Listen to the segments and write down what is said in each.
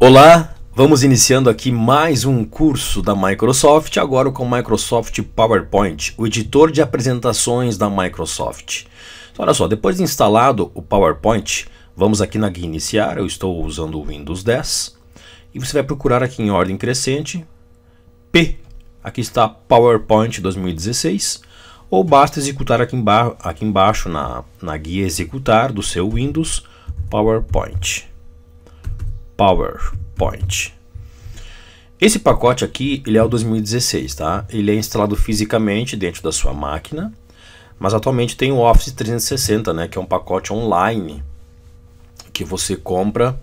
Olá, vamos iniciando aqui mais um curso da Microsoft, agora com o Microsoft PowerPoint, o editor de apresentações da Microsoft. Então, olha só, depois de instalado o PowerPoint, vamos aqui na guia iniciar, eu estou usando o Windows 10, e você vai procurar aqui em ordem crescente, P, aqui está PowerPoint 2016, ou basta executar aqui, embaixo, aqui embaixo na, na guia executar do seu Windows PowerPoint. PowerPoint. Esse pacote aqui, ele é o 2016, tá? Ele é instalado fisicamente dentro da sua máquina, mas atualmente tem o Office 360, né, que é um pacote online que você compra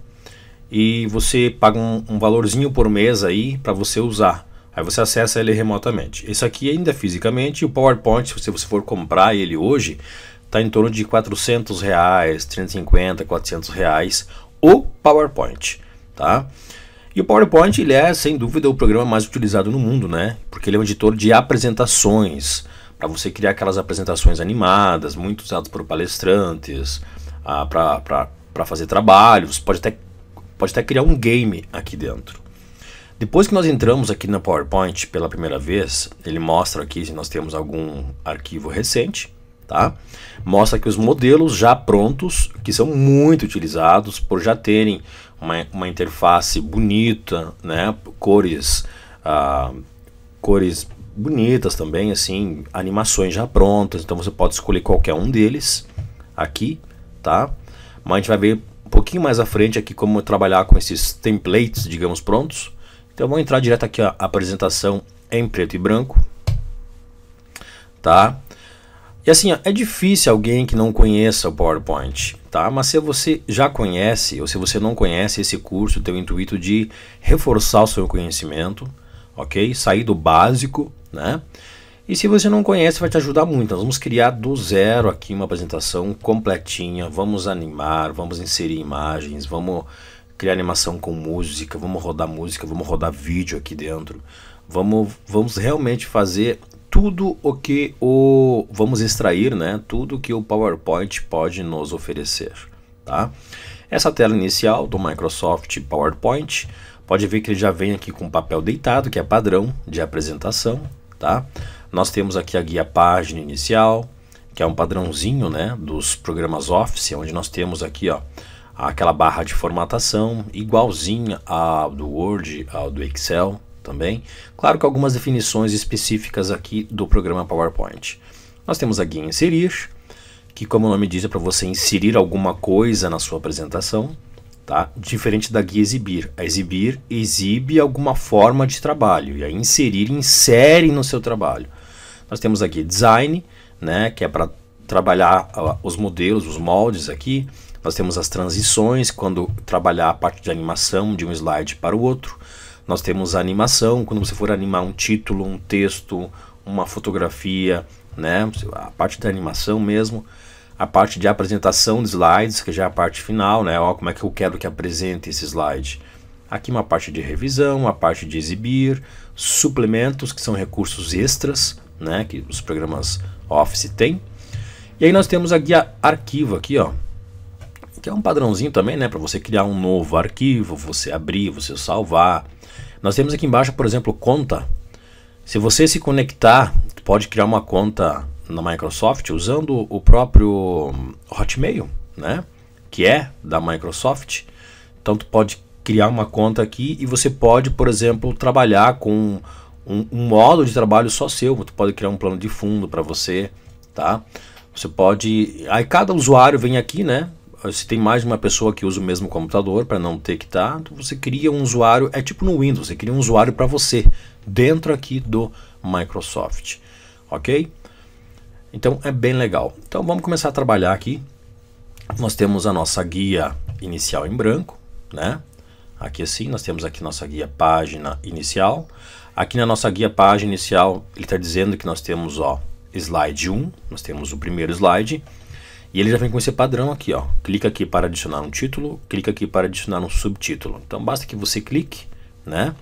e você paga um, um valorzinho por mês aí para você usar. Aí você acessa ele remotamente. Esse aqui ainda é fisicamente, o PowerPoint, se você for comprar ele hoje, está em torno de 400 reais, 350, 400 reais o PowerPoint tá? E o PowerPoint ele é, sem dúvida, o programa mais utilizado no mundo, né? Porque ele é um editor de apresentações, para você criar aquelas apresentações animadas, muito usadas por palestrantes, ah, para fazer trabalhos, pode até, pode até criar um game aqui dentro. Depois que nós entramos aqui na PowerPoint pela primeira vez, ele mostra aqui se nós temos algum arquivo recente, tá? Mostra aqui os modelos já prontos, que são muito utilizados por já terem uma, uma interface bonita, né? Cores, ah, cores bonitas também, assim, animações já prontas. Então você pode escolher qualquer um deles aqui, tá? Mas a gente vai ver um pouquinho mais à frente aqui como trabalhar com esses templates, digamos, prontos. Então vamos entrar direto aqui a apresentação em preto e branco, tá? E assim, ó, é difícil alguém que não conheça o PowerPoint, tá? Mas se você já conhece ou se você não conhece esse curso, tem o intuito de reforçar o seu conhecimento, ok? Sair do básico, né? E se você não conhece, vai te ajudar muito. Nós vamos criar do zero aqui uma apresentação completinha. Vamos animar, vamos inserir imagens, vamos criar animação com música, vamos rodar música, vamos rodar vídeo aqui dentro. Vamos, vamos realmente fazer tudo o que o vamos extrair, né? Tudo que o PowerPoint pode nos oferecer, tá? Essa tela inicial do Microsoft PowerPoint, pode ver que ele já vem aqui com papel deitado, que é padrão de apresentação, tá? Nós temos aqui a guia página inicial, que é um padrãozinho, né, dos programas Office, onde nós temos aqui, ó, aquela barra de formatação igualzinha ao do Word, ao do Excel, também. Claro que algumas definições específicas aqui do programa PowerPoint. Nós temos a guia inserir, que como o nome diz é para você inserir alguma coisa na sua apresentação, tá? Diferente da guia exibir. A exibir exibe alguma forma de trabalho e a inserir insere no seu trabalho. Nós temos aqui design, né, que é para trabalhar os modelos, os moldes aqui. Nós temos as transições, quando trabalhar a parte de animação de um slide para o outro. Nós temos a animação, quando você for animar um título, um texto, uma fotografia, né? A parte da animação mesmo, a parte de apresentação de slides, que já é a parte final, né? Ó, como é que eu quero que apresente esse slide. Aqui uma parte de revisão, a parte de exibir, suplementos, que são recursos extras, né? Que os programas Office têm. E aí nós temos a guia arquivo aqui, ó que é um padrãozinho também, né, para você criar um novo arquivo, você abrir, você salvar. Nós temos aqui embaixo, por exemplo, conta. Se você se conectar, pode criar uma conta na Microsoft usando o próprio Hotmail, né, que é da Microsoft. Então tu pode criar uma conta aqui e você pode, por exemplo, trabalhar com um, um modo de trabalho só seu. Tu pode criar um plano de fundo para você, tá? Você pode. Aí cada usuário vem aqui, né? se tem mais de uma pessoa que usa o mesmo computador para não ter que estar, tá, você cria um usuário, é tipo no Windows, você cria um usuário para você dentro aqui do Microsoft, ok? Então é bem legal. Então vamos começar a trabalhar aqui. Nós temos a nossa guia inicial em branco, né? Aqui assim, nós temos aqui nossa guia página inicial. Aqui na nossa guia página inicial, ele está dizendo que nós temos ó, slide 1, nós temos o primeiro slide, e ele já vem com esse padrão aqui, ó. Clica aqui para adicionar um título, clica aqui para adicionar um subtítulo. Então basta que você clique, né?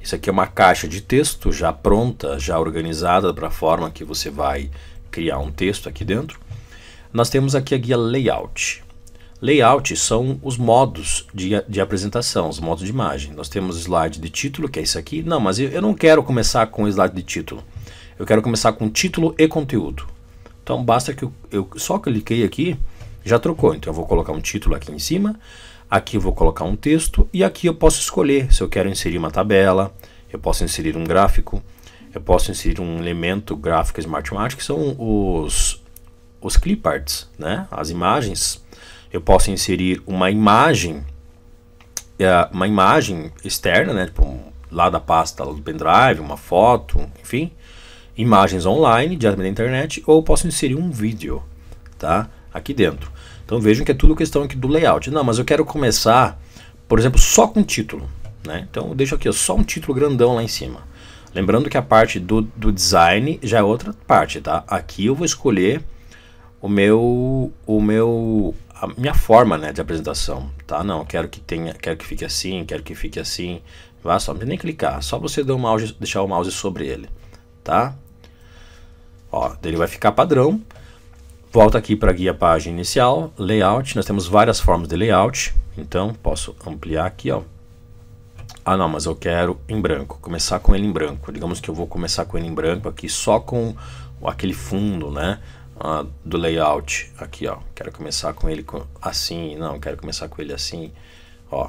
Isso aqui é uma caixa de texto já pronta, já organizada para a forma que você vai criar um texto aqui dentro. Nós temos aqui a guia layout. Layout são os modos de, de apresentação, os modos de imagem. Nós temos slide de título, que é isso aqui. Não, mas eu, eu não quero começar com slide de título. Eu quero começar com título e conteúdo. Então basta que eu, eu só cliquei aqui, já trocou. Então eu vou colocar um título aqui em cima, aqui eu vou colocar um texto e aqui eu posso escolher se eu quero inserir uma tabela, eu posso inserir um gráfico, eu posso inserir um elemento gráfico Smartmatic, que são os, os né? as imagens. Eu posso inserir uma imagem, é, uma imagem externa, né? Tipo, lá da pasta lá do pendrive, uma foto, enfim imagens online, diretamente na internet, ou posso inserir um vídeo, tá? Aqui dentro. Então vejam que é tudo questão aqui do layout. Não, mas eu quero começar, por exemplo, só com título, né? Então eu deixo aqui ó, só um título grandão lá em cima. Lembrando que a parte do, do design já é outra parte, tá? Aqui eu vou escolher o meu, o meu, a minha forma, né, de apresentação, tá? Não, quero que tenha, quero que fique assim, quero que fique assim. Vá só, não nem clicar, só você dar o mouse, deixar o mouse sobre ele, tá? Ó, ele vai ficar padrão. Volto aqui para a guia página inicial, layout. Nós temos várias formas de layout. Então, posso ampliar aqui, ó. Ah, não, mas eu quero em branco. Começar com ele em branco. Digamos que eu vou começar com ele em branco aqui, só com aquele fundo, né? Ah, do layout aqui, ó. Quero começar com ele assim. Não, quero começar com ele assim. Ó,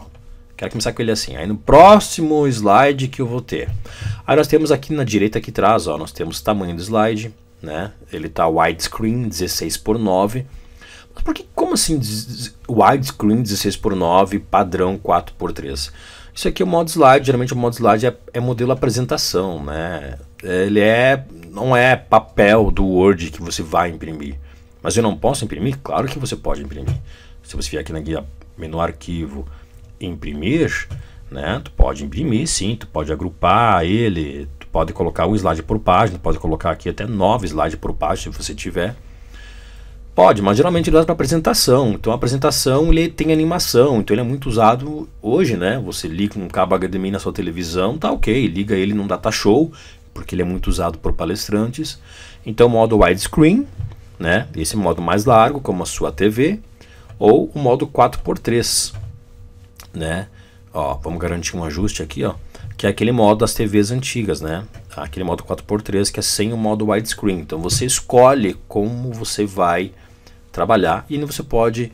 Quero começar com ele assim. Aí no próximo slide que eu vou ter. Aí nós temos aqui na direita aqui trás ó, nós temos tamanho do slide, né? Ele tá widescreen 16 por 9. Mas por que como assim widescreen 16 por 9, padrão 4 por 3? Isso aqui é o modo slide, geralmente o modo slide é, é modelo apresentação, né? É, ele é não é papel do Word que você vai imprimir. Mas eu não posso imprimir? Claro que você pode imprimir. Se você vier aqui na guia menu arquivo imprimir, né? Tu pode imprimir, sim, tu pode agrupar ele, Pode colocar um slide por página, pode colocar aqui até nove slides por página, se você tiver. Pode, mas geralmente ele usa para apresentação. Então a apresentação ele tem animação, então ele é muito usado hoje, né? Você liga um cabo HDMI na sua televisão, tá ok, liga ele num data show, porque ele é muito usado por palestrantes. Então modo widescreen, né? Esse modo mais largo, como a sua TV, ou o modo 4x3, né? Ó, vamos garantir um ajuste aqui, ó que é aquele modo das TVs antigas, né? Aquele modo 4x3 que é sem o modo widescreen. Então você escolhe como você vai trabalhar e você pode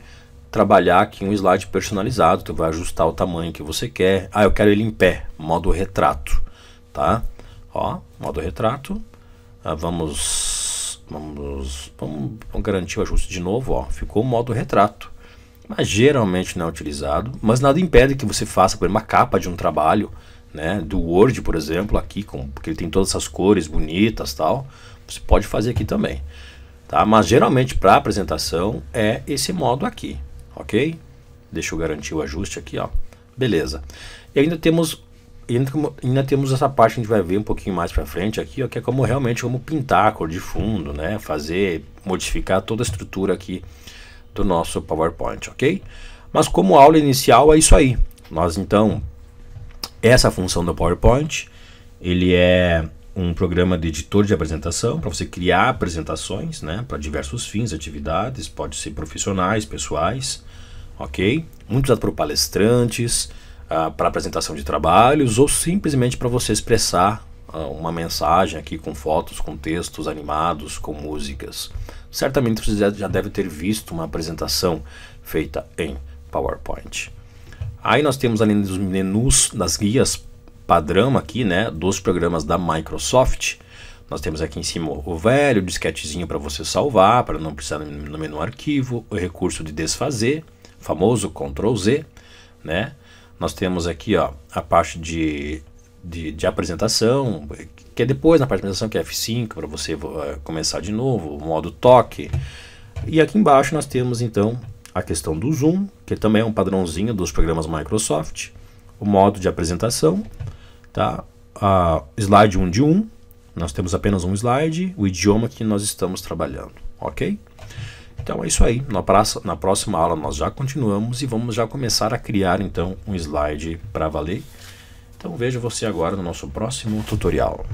trabalhar aqui um slide personalizado, tu vai ajustar o tamanho que você quer. Ah, eu quero ele em pé, modo retrato, tá? Ó, modo retrato. Ah, vamos, vamos, vamos, vamos garantir o ajuste de novo, ó. Ficou o modo retrato. Mas geralmente não é utilizado, mas nada impede que você faça por uma capa de um trabalho né, do Word, por exemplo, aqui, com, porque ele tem todas essas cores bonitas tal, você pode fazer aqui também. Tá? Mas geralmente para apresentação é esse modo aqui, ok? Deixa eu garantir o ajuste aqui, ó. Beleza. E ainda temos ainda, ainda temos essa parte que a gente vai ver um pouquinho mais para frente aqui, ó, que é como realmente como pintar a cor de fundo, né? Fazer, modificar toda a estrutura aqui do nosso PowerPoint, ok? Mas como aula inicial é isso aí. Nós então essa função do PowerPoint. Ele é um programa de editor de apresentação para você criar apresentações, né, para diversos fins, atividades, pode ser profissionais, pessoais, ok? Muito usado por palestrantes, ah, para apresentação de trabalhos ou simplesmente para você expressar ah, uma mensagem aqui com fotos, com textos animados, com músicas. Certamente você já deve ter visto uma apresentação feita em PowerPoint. Aí nós temos além dos menus das guias padrão aqui, né, dos programas da Microsoft. Nós temos aqui em cima o velho, disquetezinho para você salvar, para não precisar no menu arquivo, o recurso de desfazer, famoso Ctrl Z, né? Nós temos aqui, ó, a parte de, de, de apresentação, que é depois na parte de apresentação que é F5 para você uh, começar de novo, o modo toque. E aqui embaixo nós temos então a questão do Zoom, que também é um padrãozinho dos programas Microsoft, o modo de apresentação, tá? A slide 1 de 1, nós temos apenas um slide, o idioma que nós estamos trabalhando, ok? Então é isso aí, na, praça, na próxima aula nós já continuamos e vamos já começar a criar então um slide para valer. Então vejo você agora no nosso próximo tutorial.